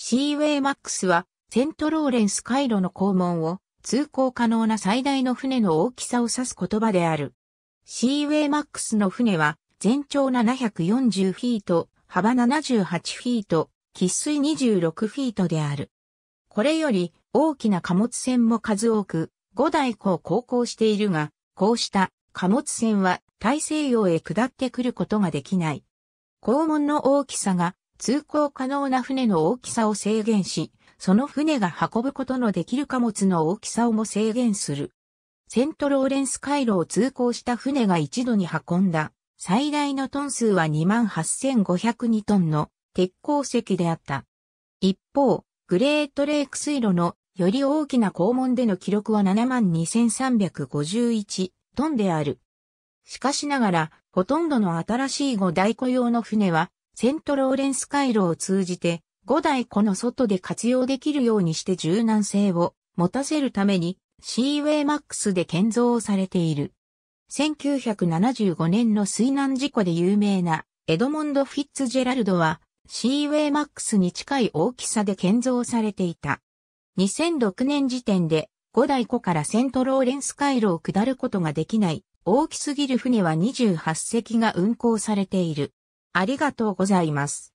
シーウェイマックスは、セントローレンス回路の肛門を通行可能な最大の船の大きさを指す言葉である。シーウェイマックスの船は、全長740フィート、幅78フィート、喫水26フィートである。これより大きな貨物船も数多く、5台港航行しているが、こうした貨物船は大西洋へ下ってくることができない。肛門の大きさが通行可能な船の大きさを制限し、その船が運ぶことのできる貨物の大きさをも制限する。セントローレンス回路を通行した船が一度に運んだ最大のトン数は28,502トンの鉄鉱石であった。一方、グレートレイク水路のより大きな肛門での記録は72,351トンである。しかしながら、ほとんどの新しい五大雇用の船はセントローレンス回路を通じて5台この外で活用できるようにして柔軟性を持たせるために c w a マ m a x で建造されている。1975年の水難事故で有名なエドモンド・フィッツジェラルドは c w a マ m a x に近い大きさで建造されていた。2006年時点で五大湖からセントローレンス回路を下ることができない大きすぎる船は28隻が運航されている。ありがとうございます。